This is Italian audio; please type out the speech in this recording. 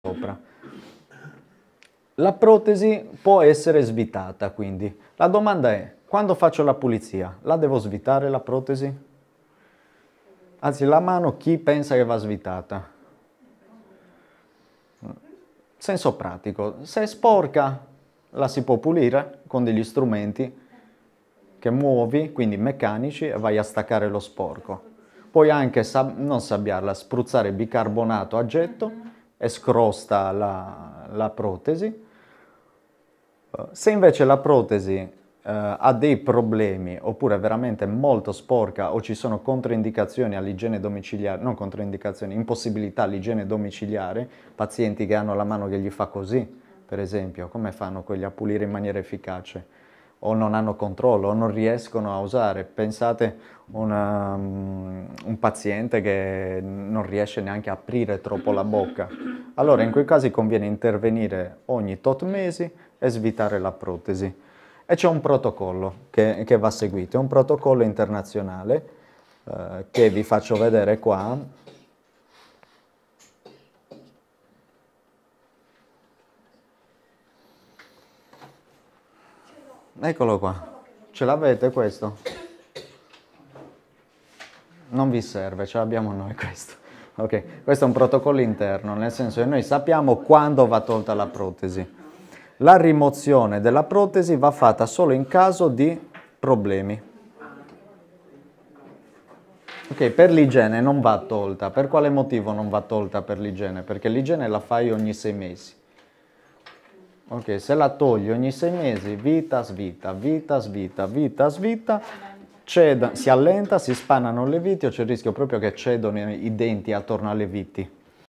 sopra. La protesi può essere svitata quindi. La domanda è, quando faccio la pulizia, la devo svitare la protesi? Anzi, la mano chi pensa che va svitata? Senso pratico, se è sporca la si può pulire con degli strumenti che muovi, quindi meccanici, e vai a staccare lo sporco. Puoi anche, non sabbiarla, spruzzare bicarbonato a getto e scrosta la, la protesi. Eh, se invece la protesi eh, ha dei problemi oppure è veramente molto sporca o ci sono controindicazioni all'igiene domiciliare, non controindicazioni, impossibilità all'igiene domiciliare, pazienti che hanno la mano che gli fa così, per esempio, come fanno quelli a pulire in maniera efficace? o non hanno controllo o non riescono a usare. Pensate una, um, un paziente che non riesce neanche a aprire troppo la bocca. Allora in quei casi conviene intervenire ogni tot mesi e svitare la protesi. E c'è un protocollo che, che, va seguito, è un protocollo internazionale eh, che vi faccio vedere qua, Eccolo qua. Ce l'avete questo? Non vi serve, ce l'abbiamo noi questo. Ok, questo è un protocollo interno, nel senso che noi sappiamo quando va tolta la protesi. La rimozione della protesi va fatta solo in caso di problemi. Ok, per l'igiene non va tolta. Per quale motivo non va tolta per l'igiene? Perché l'igiene la fai ogni sei mesi. Ok, se la togli ogni sei mesi, vita, svita, vita, svita, vita, svita, si allenta, si spannano le viti o c'è il rischio proprio che cedono i denti attorno alle viti?